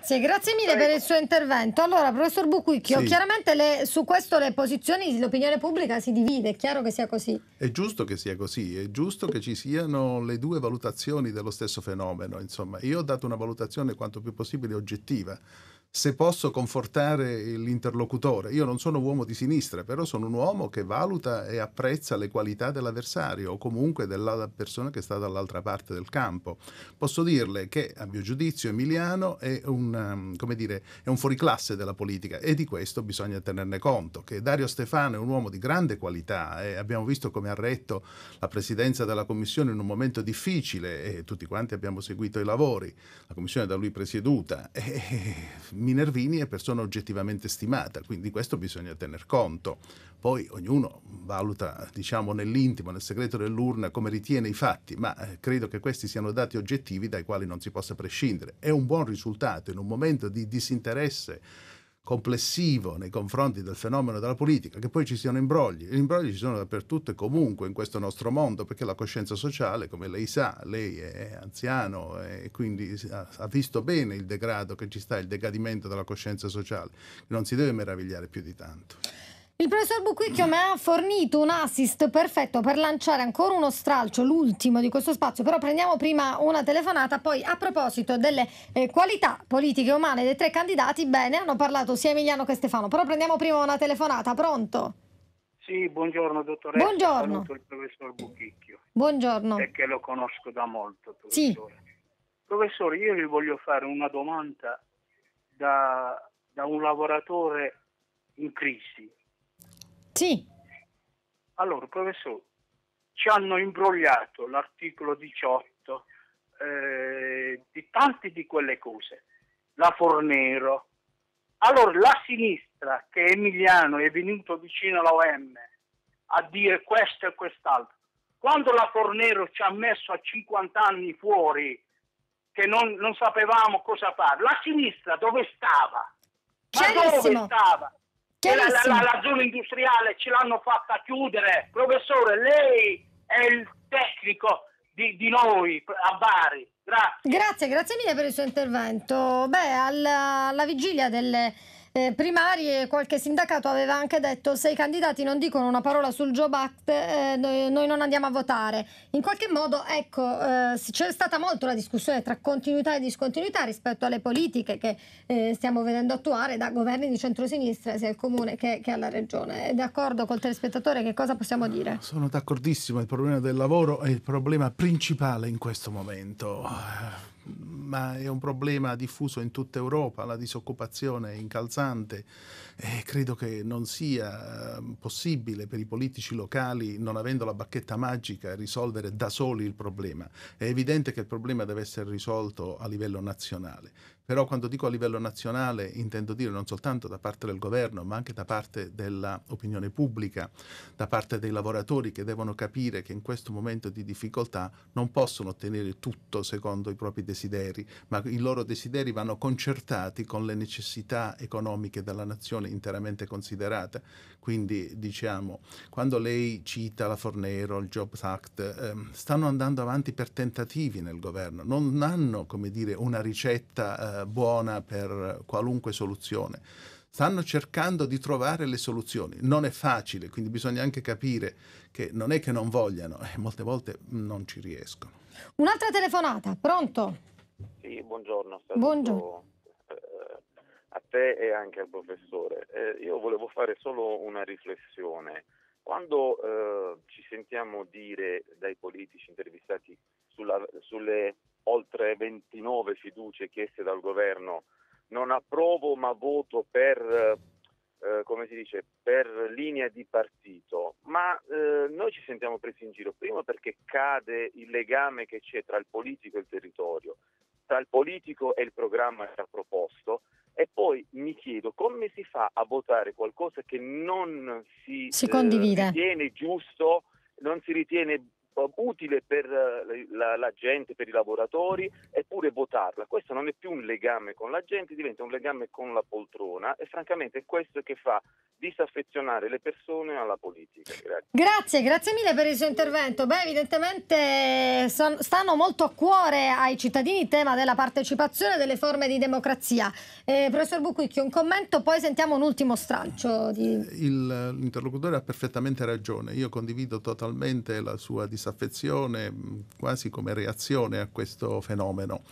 Grazie, grazie mille Prego. per il suo intervento. Allora, professor Bucuicchio, sì. chiaramente le, su questo le posizioni, l'opinione pubblica si divide, è chiaro che sia così. È giusto che sia così, è giusto che ci siano le due valutazioni dello stesso fenomeno. Insomma, io ho dato una valutazione quanto più possibile oggettiva se posso confortare l'interlocutore. Io non sono uomo di sinistra, però sono un uomo che valuta e apprezza le qualità dell'avversario o comunque della persona che sta dall'altra parte del campo. Posso dirle che, a mio giudizio, Emiliano è un, ehm, dire, è un fuoriclasse della politica e di questo bisogna tenerne conto, che Dario Stefano è un uomo di grande qualità e abbiamo visto come ha retto la presidenza della Commissione in un momento difficile e tutti quanti abbiamo seguito i lavori, la Commissione da lui presieduta. E Minervini è persona oggettivamente stimata, quindi di questo bisogna tener conto. Poi ognuno valuta, diciamo, nell'intimo, nel segreto dell'urna come ritiene i fatti, ma eh, credo che questi siano dati oggettivi dai quali non si possa prescindere. È un buon risultato in un momento di disinteresse complessivo nei confronti del fenomeno della politica, che poi ci siano imbrogli. Gli imbrogli ci sono dappertutto e comunque in questo nostro mondo, perché la coscienza sociale, come lei sa, lei è anziano e quindi ha visto bene il degrado che ci sta, il decadimento della coscienza sociale, non si deve meravigliare più di tanto. Il professor Buquicchio mi ha fornito un assist perfetto per lanciare ancora uno stralcio, l'ultimo di questo spazio, però prendiamo prima una telefonata, poi a proposito delle eh, qualità politiche umane dei tre candidati, bene, hanno parlato sia Emiliano che Stefano, però prendiamo prima una telefonata, pronto? Sì, buongiorno dottoressa, buongiorno. saluto il professor Buquicchio. Buongiorno. Perché lo conosco da molto, professore. Sì. Professore, io vi voglio fare una domanda da, da un lavoratore in crisi sì. Allora, professore, ci hanno imbrogliato l'articolo 18 eh, di tante di quelle cose, la Fornero. Allora, la sinistra che Emiliano è venuto vicino all'OM a dire questo e quest'altro, quando la Fornero ci ha messo a 50 anni fuori, che non, non sapevamo cosa fare, la sinistra dove stava? Ma dove stava? la, la, la zona industriale ce l'hanno fatta chiudere. Professore, lei è il tecnico di, di, noi a Bari. Grazie. grazie. Grazie, mille per il suo intervento. Beh, alla, alla vigilia delle eh, primarie qualche sindacato aveva anche detto se i candidati non dicono una parola sul Job Act eh, noi, noi, non andiamo a votare. In qualche modo ecco, eh, c'è stata molto la discussione tra continuità e discontinuità rispetto alle politiche che eh, stiamo vedendo attuare da governi di centrosinistra sia al comune che, che alla regione. È d'accordo col telespettatore che cosa possiamo dire? Sono d'accordissimo, il problema del lavoro è il problema principale in questo momento ma è un problema diffuso in tutta Europa, la disoccupazione è incalzante e credo che non sia ehm, possibile per i politici locali, non avendo la bacchetta magica, risolvere da soli il problema. È evidente che il problema deve essere risolto a livello nazionale però quando dico a livello nazionale intendo dire non soltanto da parte del governo ma anche da parte dell'opinione pubblica, da parte dei lavoratori che devono capire che in questo momento di difficoltà non possono ottenere tutto secondo i propri desideri, ma i loro desideri vanno concertati con le necessità economiche della nazione interamente considerate. Quindi diciamo, quando lei cita la Fornero, il Jobs Act, ehm, stanno andando avanti per tentativi nel governo, non hanno come dire una ricetta eh, buona per qualunque soluzione. Stanno cercando di trovare le soluzioni. Non è facile, quindi bisogna anche capire che non è che non vogliano, eh, molte volte non ci riescono. Un'altra telefonata, pronto? Sì, buongiorno. Buongiorno. Eh, a te e anche al professore. Eh, io volevo fare solo una riflessione. Quando eh, ci sentiamo dire dai politici intervistati sulla, sulle oltre 29 fiducie chieste dal governo. Non approvo ma voto per, eh, eh, come si dice, per linea di partito. Ma eh, noi ci sentiamo presi in giro, prima perché cade il legame che c'è tra il politico e il territorio, tra il politico e il programma che ha proposto. E poi mi chiedo come si fa a votare qualcosa che non si, si Eh, ritiene giusto, non si ritiene utile per eh, la, la, gente, per i lavoratori, eppure votarla. Questo non è più un legame con la gente, diventa un legame con la poltrona e francamente è questo che fa disaffezionare le persone alla politica. Grazie, grazie, grazie mille per il suo intervento. Beh, evidentemente stanno molto a cuore ai cittadini il tema della partecipazione e delle forme di democrazia. Eh, professor Bucquicchi, un commento, poi sentiamo un ultimo stralcio. Di... Il, l'interlocutore ha perfettamente ragione, io condivido totalmente la sua disaffezione disaffezione quasi come reazione a questo fenomeno.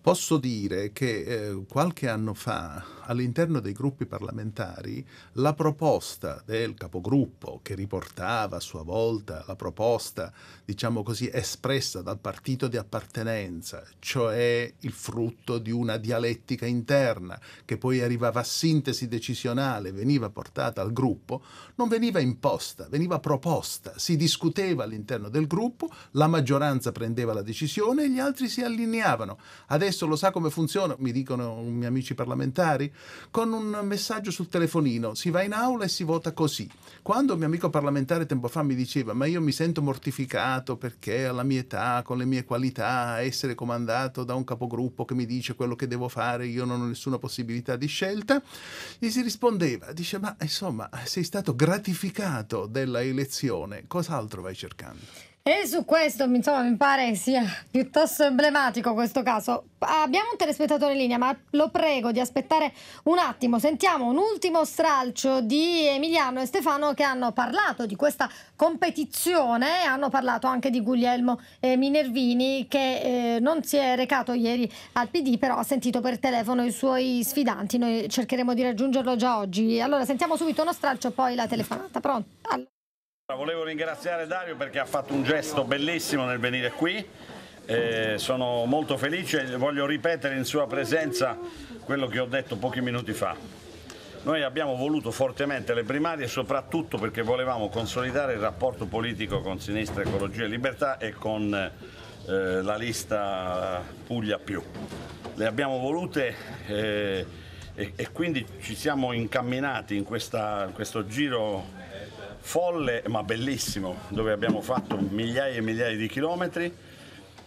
Posso dire che eh, qualche anno fa all'interno dei gruppi parlamentari la proposta del capogruppo che riportava a sua volta la proposta, diciamo così, espressa dal partito di appartenenza, cioè il frutto di una dialettica interna che poi arrivava a sintesi decisionale, veniva portata al gruppo, non veniva imposta, veniva proposta, si discuteva all'interno del gruppo gruppo, la maggioranza prendeva la decisione e gli altri si allineavano. Adesso lo sa come funziona, mi dicono i miei amici parlamentari, con un messaggio sul telefonino, si va in aula e si vota così. Quando un mio amico parlamentare tempo fa mi diceva ma io mi sento mortificato perché alla mia età, con le mie qualità, essere comandato da un capogruppo che mi dice quello che devo fare, io non ho nessuna possibilità di scelta, gli si rispondeva, dice ma insomma sei stato gratificato della elezione, cos'altro vai cercando? E su questo insomma, mi pare sia piuttosto emblematico questo caso. Abbiamo un telespettatore in linea, ma lo prego di aspettare un attimo. Sentiamo un ultimo stralcio di Emiliano e Stefano che hanno parlato di questa competizione, hanno parlato anche di Guglielmo eh, Minervini che eh, non si è recato ieri al PD, però ha sentito per telefono i suoi sfidanti. Noi cercheremo di raggiungerlo già oggi. Allora sentiamo subito uno stralcio e poi la telefonata. Pronto? Allora. Volevo ringraziare Dario perché ha fatto un gesto bellissimo nel venire qui, eh, sono molto felice e voglio ripetere in sua presenza quello che ho detto pochi minuti fa. Noi abbiamo voluto fortemente le primarie soprattutto perché volevamo consolidare il rapporto politico con Sinistra Ecologia e Libertà e con eh, la lista Puglia Più. Le abbiamo volute eh, e, e, quindi ci siamo incamminati in, questa, in questo giro folle ma bellissimo, dove abbiamo fatto migliaia e migliaia di chilometri.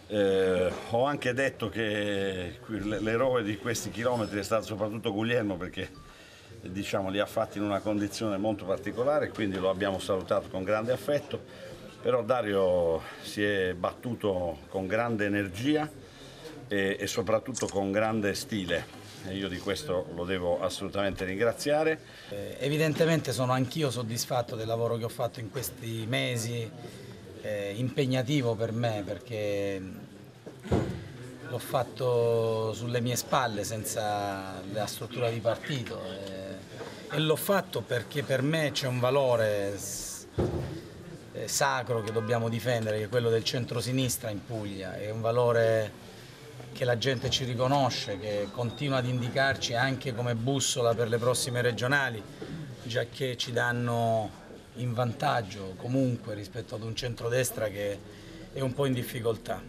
Eh, ho anche detto che l'eroe di questi chilometri è stato soprattutto Guglielmo perché diciamo, li ha fatti in una condizione molto particolare, quindi lo abbiamo salutato con grande affetto, però Dario si è battuto con grande energia e, e soprattutto con grande stile e io di questo lo devo assolutamente ringraziare. Eh, evidentemente sono anch'io soddisfatto del lavoro che ho fatto in questi mesi, eh, impegnativo per me perché l'ho fatto sulle mie spalle senza la struttura di partito eh, e l'ho fatto perché per me c'è un valore eh, sacro che dobbiamo difendere, che è quello del centro-sinistra in Puglia, è un valore che la gente ci riconosce, che continua ad indicarci anche come bussola per le prossime regionali, già che ci danno in vantaggio comunque rispetto ad un centrodestra che è un po' in difficoltà.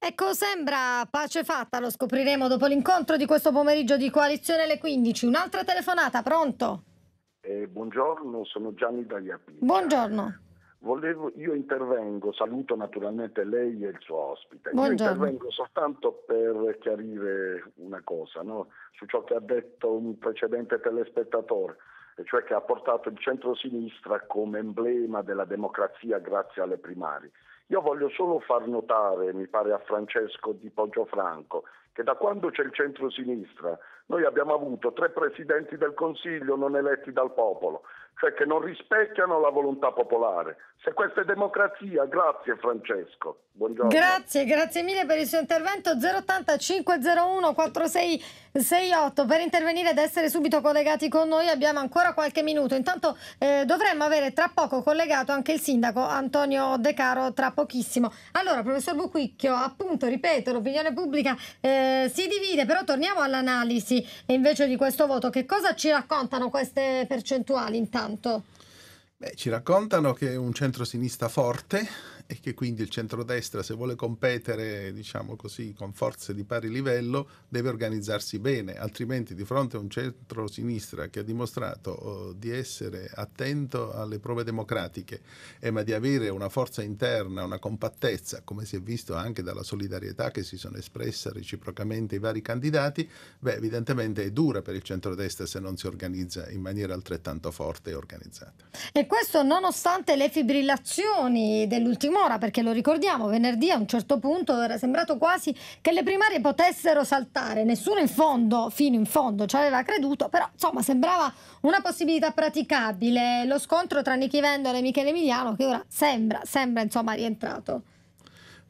Ecco, sembra pace fatta, lo scopriremo dopo l'incontro di questo pomeriggio di coalizione alle 15. Un'altra telefonata, pronto? Eh, buongiorno, sono Gianni Dagliapini. Buongiorno. Volevo, io intervengo, saluto naturalmente lei e il suo ospite, Buongiorno. io intervengo soltanto per chiarire una cosa no? su ciò che ha detto un precedente telespettatore, cioè che ha portato il centrosinistra come emblema della democrazia grazie alle primarie. Io voglio solo far notare, mi pare a Francesco di Poggiofranco, che da quando c'è il centrosinistra noi abbiamo avuto tre presidenti del Consiglio non eletti dal popolo, cioè che non rispecchiano la volontà popolare. Se questa è democrazia, grazie Francesco. Buongiorno. Grazie, grazie mille per il suo intervento. 080 501 4668 per intervenire ed essere subito collegati con noi. Abbiamo ancora qualche minuto. Intanto eh, dovremmo avere tra poco collegato anche il sindaco Antonio De Caro tra pochissimo. Allora, professor Buquicchio, appunto, ripeto, l'opinione pubblica eh, si divide, però torniamo all'analisi invece di questo voto. Che cosa ci raccontano queste percentuali intanto? Beh, ci raccontano che è un centro-sinistra forte, e che quindi il centrodestra se vuole competere diciamo così, con forze di pari livello deve organizzarsi bene, altrimenti di fronte a un centro-sinistra che ha dimostrato oh, di essere attento alle prove democratiche eh, ma di avere una forza interna, una compattezza, come si è visto anche dalla solidarietà che si sono espressa reciprocamente i vari candidati, beh evidentemente è dura per il centrodestra se non si organizza in maniera altrettanto forte e organizzata. E questo nonostante le fibrillazioni dell'ultimo Mora, perché lo ricordiamo, venerdì a un certo punto era sembrato quasi che le primarie potessero saltare, nessuno in fondo, fino in fondo, ci aveva creduto, però insomma sembrava una possibilità praticabile, lo scontro tra Nichi Vendola e Michele Emiliano che ora sembra, sembra insomma rientrato.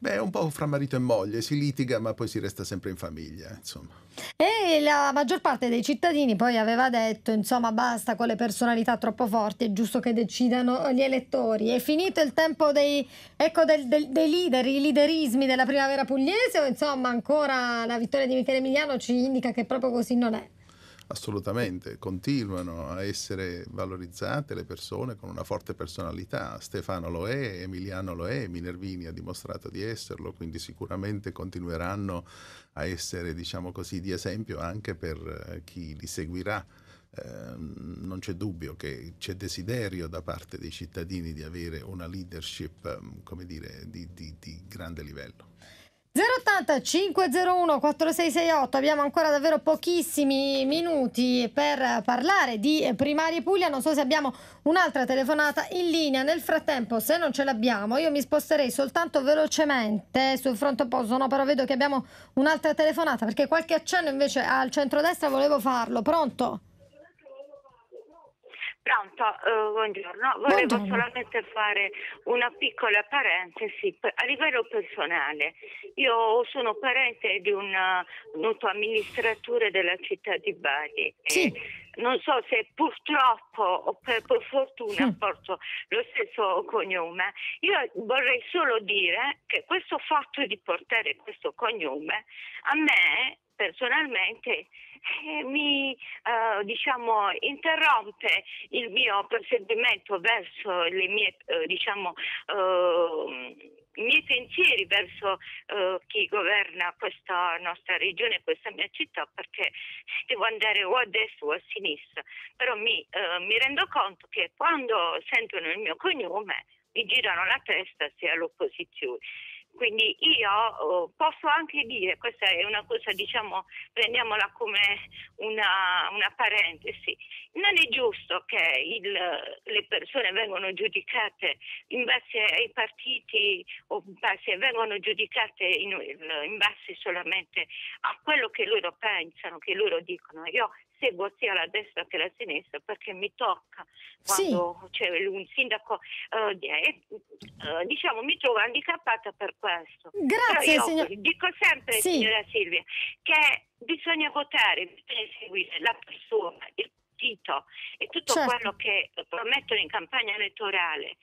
Beh, è un po' fra marito e moglie, si litiga ma poi si resta sempre in famiglia, insomma. E la maggior parte dei cittadini poi aveva detto, insomma, basta con le personalità troppo forti, è giusto che decidano gli elettori. È finito il tempo dei, ecco, del, del, dei leader, i liderismi della primavera pugliese o insomma ancora la vittoria di Michele Emiliano ci indica che proprio così non è? assolutamente, continuano a essere valorizzate le persone con una forte personalità. Stefano lo è, Emiliano lo è, Minervini ha dimostrato di esserlo, quindi sicuramente continueranno a essere, diciamo così, di esempio anche per eh, chi li seguirà. Eh, non c'è dubbio che c'è desiderio da parte dei cittadini di avere una leadership, ehm, come dire, di, di, di grande livello. 380 501 4668 abbiamo ancora davvero pochissimi minuti per parlare di primarie Puglia, non so se abbiamo un'altra telefonata in linea, nel frattempo se non ce l'abbiamo io mi sposterei soltanto velocemente sul fronte opposto, no però vedo che abbiamo un'altra telefonata perché qualche accenno invece al centro destra volevo farlo, pronto? Pronto, uh, buongiorno. Volevo buongiorno. solamente fare una piccola parentesi a livello personale. Io sono parente di un eh, noto amministratore della città di Bari. Sì. non so se purtroppo o per, per fortuna sì. porto lo stesso cognome. Io vorrei solo dire che questo fatto di portare questo cognome a me personalmente eh, mi eh, diciamo, interrompe il mio perseguimento verso le mie, eh, diciamo, eh, i miei pensieri verso eh, chi governa questa nostra regione, questa mia città, perché devo andare o a destra o a sinistra. Però mi, eh, mi rendo conto che quando sentono il mio cognome mi girano la testa sia all'opposizione quindi io oh, posso anche dire, questa è una cosa, diciamo, prendiamola come una, una parentesi, non è giusto che il, le persone vengano giudicate in base ai partiti o in base, vengono giudicate in, in base solamente a quello che loro pensano, che loro dicono. Io seguo sia la destra che la sinistra perché mi tocca quando sì. c'è un sindaco eh, eh, eh, diciamo mi trovo handicappata per questo grazie io, signor... dico sempre sì. signora Silvia che bisogna votare bisogna seguire la persona il partito e tutto certo. quello che promettono in campagna elettorale.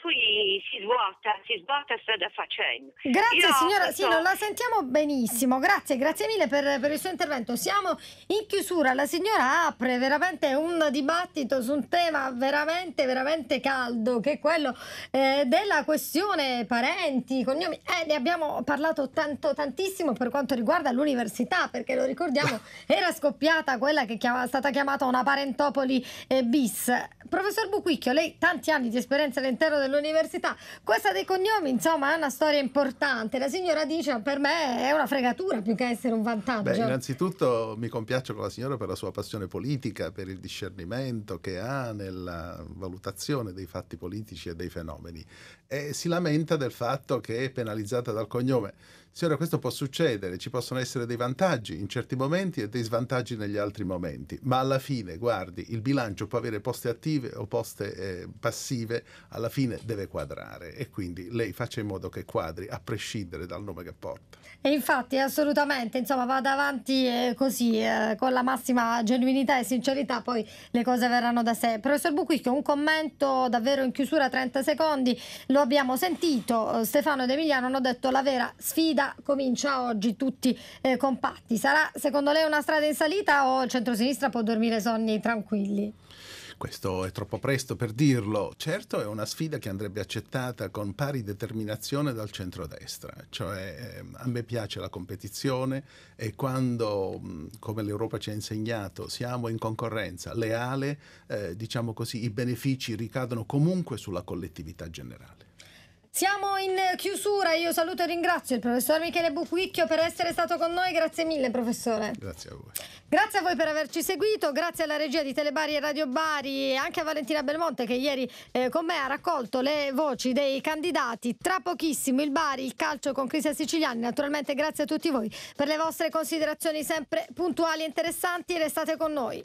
poi si svuota, si svuota strada facendo. Grazie Io signora, so... sì, non la sentiamo benissimo. Grazie, grazie mille per, per, il suo intervento. Siamo in chiusura, la signora apre veramente un dibattito su un tema veramente, veramente caldo, che è quello eh, della questione parenti, cognomi. Eh, ne abbiamo parlato tanto, tantissimo per quanto riguarda l'università, perché lo ricordiamo, era scoppiata quella che è stata chiamata una parte Parentopoli eh, bis. Professor Buquicchio, lei tanti anni di esperienza all'interno dell'università, questa dei cognomi insomma è una storia importante. La signora dice per me è una fregatura più che essere un vantaggio. Beh, innanzitutto mi compiaccio con la signora per la sua passione politica, per il discernimento che ha nella valutazione dei fatti politici e dei fenomeni e si lamenta del fatto che è penalizzata dal cognome. Signora, questo può succedere, ci possono essere dei vantaggi in certi momenti e dei svantaggi negli altri momenti, ma alla fine, guardi, il bilancio può avere poste attive o poste eh, passive, alla fine deve quadrare e quindi lei faccia in modo che quadri a prescindere dal nome che porta. E infatti, assolutamente, insomma, vada avanti eh, così, eh, con la massima genuinità e sincerità, poi le cose verranno da sé. Professor Bucchicchio, un commento davvero in chiusura, 30 secondi, lo abbiamo sentito, eh, Stefano ed Emiliano hanno detto la vera sfida comincia oggi, tutti eh, compatti. Sarà secondo lei una strada in salita o il centrosinistra può dormire sonni tranquilli? questo è troppo presto per dirlo. Certo è una sfida che andrebbe accettata con pari determinazione dal centrodestra, cioè ehm, a me piace la competizione e quando, come l'Europa ci ha insegnato, siamo in concorrenza leale, eh, diciamo così, i benefici ricadono comunque sulla collettività generale. Siamo in chiusura, io saluto e ringrazio il professor Michele Buquicchio per essere stato con noi, grazie mille professore. Grazie a voi. Grazie a voi per averci seguito, grazie alla regia di Telebari e Radio Bari e anche a Valentina Belmonte che ieri eh, con me ha raccolto le voci dei candidati. Tra pochissimo il Bari, il calcio con Cristian Siciliani, naturalmente grazie a tutti voi per le vostre considerazioni sempre puntuali e interessanti, restate con noi.